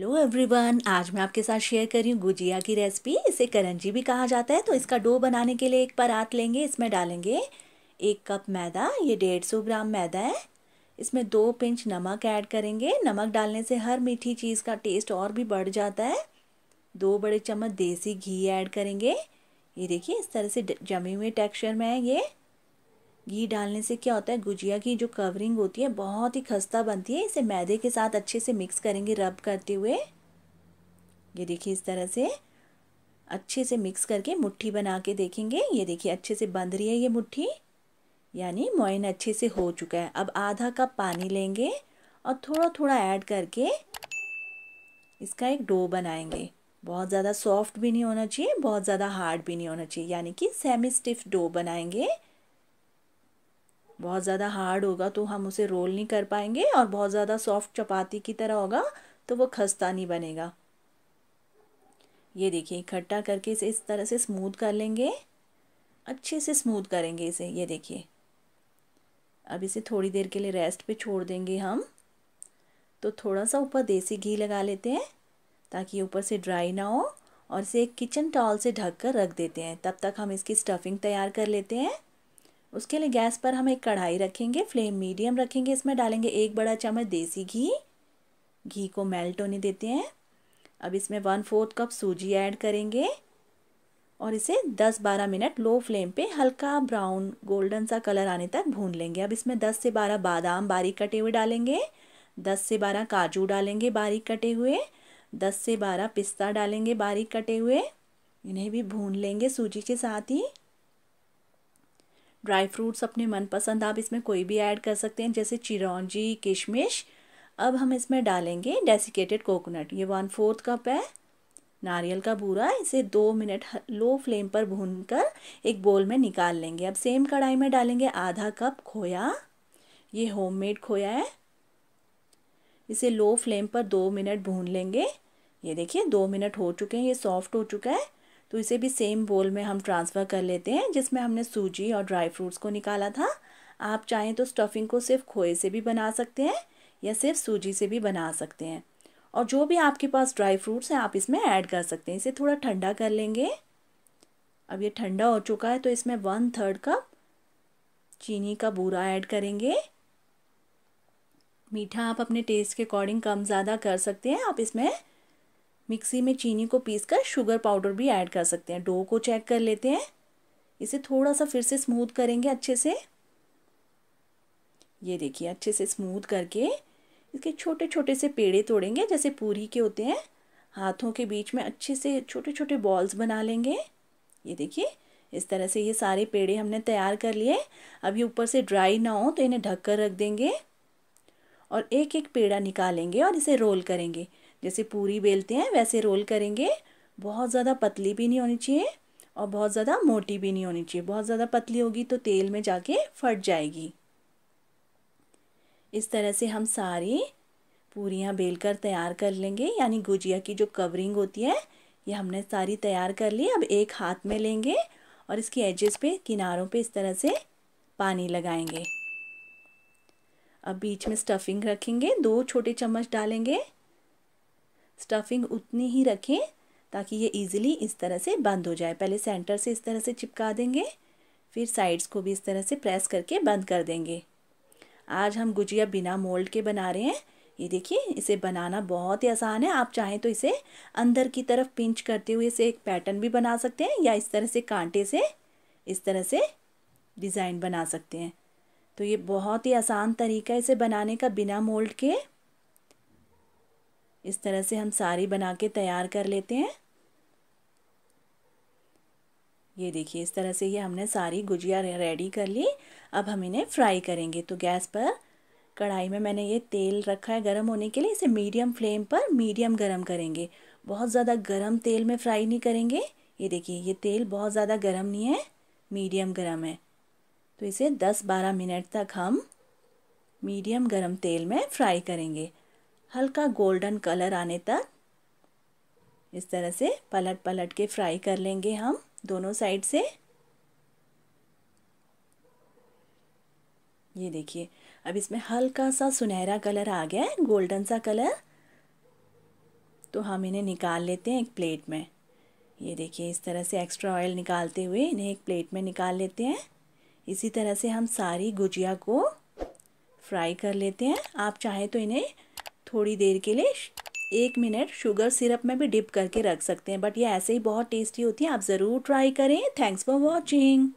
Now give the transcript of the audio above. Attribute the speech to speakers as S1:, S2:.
S1: hello everyone आज मैं आपके साथ शेयर कर रही हूँ गुजिया की रेसिपी इसे करंजी भी कहा जाता है तो इसका डो बनाने के लिए एक परात लेंगे इसमें डालेंगे एक कप मैदा ये डेढ़ सौ ग्राम मैदा है इसमें दो पिंच नमक ऐड करेंगे नमक डालने से हर मीठी चीज़ का टेस्ट और भी बढ़ जाता है दो बड़े चम्मच देसी घी ऐड करेंगे ये देखिए इस तरह से जमी हुई टेक्स्चर में है ये घी डालने से क्या होता है गुजिया की जो कवरिंग होती है बहुत ही खस्ता बनती है इसे मैदे के साथ अच्छे से मिक्स करेंगे रब करते हुए ये देखिए इस तरह से अच्छे से मिक्स करके मुट्ठी बना के देखेंगे ये देखिए अच्छे से बंध रही है ये मुट्ठी यानी मोइन अच्छे से हो चुका है अब आधा कप पानी लेंगे और थोड़ा थोड़ा ऐड करके इसका एक डो बनाएंगे बहुत ज़्यादा सॉफ्ट भी नहीं होना चाहिए बहुत ज़्यादा हार्ड भी नहीं होना चाहिए यानी कि सेमी स्टिफ डो बनाएंगे बहुत ज़्यादा हार्ड होगा तो हम उसे रोल नहीं कर पाएंगे और बहुत ज़्यादा सॉफ्ट चपाती की तरह होगा तो वो खस्ता नहीं बनेगा ये देखिए इकट्ठा करके इसे इस तरह से स्मूथ कर लेंगे अच्छे से स्मूथ करेंगे इसे ये देखिए अब इसे थोड़ी देर के लिए रेस्ट पे छोड़ देंगे हम तो थोड़ा सा ऊपर देसी घी लगा लेते हैं ताकि ऊपर से ड्राई ना हो और इसे एक किचन टॉल से ढक कर रख देते हैं तब तक हम इसकी स्टफिंग तैयार कर लेते हैं उसके लिए गैस पर हम एक कढ़ाई रखेंगे फ्लेम मीडियम रखेंगे इसमें डालेंगे एक बड़ा चम्मच देसी घी घी को मेल्ट होने देते हैं अब इसमें वन फोर्थ कप सूजी ऐड करेंगे और इसे 10-12 मिनट लो फ्लेम पे हल्का ब्राउन गोल्डन सा कलर आने तक भून लेंगे अब इसमें 10 से 12 बादाम बारीक कटे हुए डालेंगे 10 से 12 काजू डालेंगे बारीक कटे हुए 10 से 12 पिस्ता डालेंगे बारीक कटे हुए इन्हें भी भून लेंगे सूजी के साथ ही ड्राई फ्रूट्स अपने मनपसंद आप इसमें कोई भी ऐड कर सकते हैं जैसे चिरौंजी किशमिश अब हम इसमें डालेंगे डेसिकेटेड कोकोनट ये वन फोर्थ कप है नारियल का बूरा इसे दो मिनट लो फ्लेम पर भून कर एक बोल में निकाल लेंगे अब सेम कढ़ाई में डालेंगे आधा कप खोया ये होममेड खोया है इसे लो फ्लेम पर दो मिनट भून लेंगे ये देखिए दो मिनट हो चुके हैं ये सॉफ्ट हो चुका है तो इसे भी सेम बोल में हम ट्रांसफ़र कर लेते हैं जिसमें हमने सूजी और ड्राई फ्रूट्स को निकाला था आप चाहें तो स्टफिंग को सिर्फ खोए से भी बना सकते हैं या सिर्फ सूजी से भी बना सकते हैं और जो भी आपके पास ड्राई फ्रूट्स हैं आप इसमें ऐड कर सकते हैं इसे थोड़ा ठंडा कर लेंगे अब ये ठंडा हो चुका है तो इसमें वन थर्ड कप चीनी का बूरा ऐड करेंगे मीठा आप अपने टेस्ट के अकॉर्डिंग कम ज़्यादा कर सकते हैं आप इसमें मिक्सी में चीनी को पीस कर शुगर पाउडर भी ऐड कर सकते हैं डो को चेक कर लेते हैं इसे थोड़ा सा फिर से स्मूथ करेंगे अच्छे से ये देखिए अच्छे से स्मूथ करके इसके छोटे छोटे से पेड़े तोड़ेंगे जैसे पूरी के होते हैं हाथों के बीच में अच्छे से छोटे छोटे बॉल्स बना लेंगे ये देखिए इस तरह से ये सारे पेड़े हमने तैयार कर लिए अब ये ऊपर से ड्राई ना हो तो इन्हें ढक कर रख देंगे और एक एक पेड़ा निकालेंगे और इसे रोल करेंगे जैसे पूरी बेलते हैं वैसे रोल करेंगे बहुत ज़्यादा पतली भी नहीं होनी चाहिए और बहुत ज़्यादा मोटी भी नहीं होनी चाहिए बहुत ज़्यादा पतली होगी तो तेल में जाके फट जाएगी इस तरह से हम सारी पूरियाँ बेल कर तैयार कर लेंगे यानी गुजिया की जो कवरिंग होती है ये हमने सारी तैयार कर ली अब एक हाथ में लेंगे और इसकी एजेस पे किनारों पे इस तरह से पानी लगाएंगे अब बीच में स्टफिंग रखेंगे दो छोटे चम्मच डालेंगे स्टफिंग उतनी ही रखें ताकि ये इजीली इस तरह से बंद हो जाए पहले सेंटर से इस तरह से चिपका देंगे फिर साइड्स को भी इस तरह से प्रेस करके बंद कर देंगे आज हम गुजिया बिना मोल्ड के बना रहे हैं ये देखिए इसे बनाना बहुत ही आसान है आप चाहें तो इसे अंदर की तरफ पिंच करते हुए इसे एक पैटर्न भी बना सकते हैं या इस तरह से कांटे से इस तरह से डिज़ाइन बना सकते हैं तो ये बहुत ही आसान तरीका है इसे बनाने का बिना मोल्ड के इस तरह से हम सारी बना के तैयार कर लेते हैं ये देखिए इस तरह से ये हमने सारी गुजिया रेडी कर ली अब हम इन्हें फ्राई करेंगे तो गैस पर कढ़ाई में मैंने ये तेल रखा है गर्म होने के लिए इसे मीडियम फ्लेम पर मीडियम गर्म करेंगे बहुत ज़्यादा गर्म तेल में फ्राई नहीं करेंगे ये देखिए ये तेल बहुत ज़्यादा गर्म नहीं है मीडियम गर्म है तो इसे 10-12 मिनट तक हम मीडियम गर्म तेल में फ्राई करेंगे हल्का गोल्डन कलर आने तक इस तरह से पलट पलट के फ्राई कर लेंगे हम दोनों साइड से ये देखिए अब इसमें हल्का सा सुनहरा कलर आ गया है गोल्डन सा कलर तो हम इन्हें निकाल लेते हैं एक प्लेट में ये देखिए इस तरह से एक्स्ट्रा ऑयल निकालते हुए इन्हें एक प्लेट में निकाल लेते हैं इसी तरह से हम सारी गुजिया को फ्राई कर लेते हैं आप चाहें तो इन्हें थोड़ी देर के लिए एक मिनट शुगर सिरप में भी डिप करके रख सकते हैं बट ये ऐसे ही बहुत टेस्टी होती है आप ज़रूर ट्राई करें थैंक्स फॉर वॉचिंग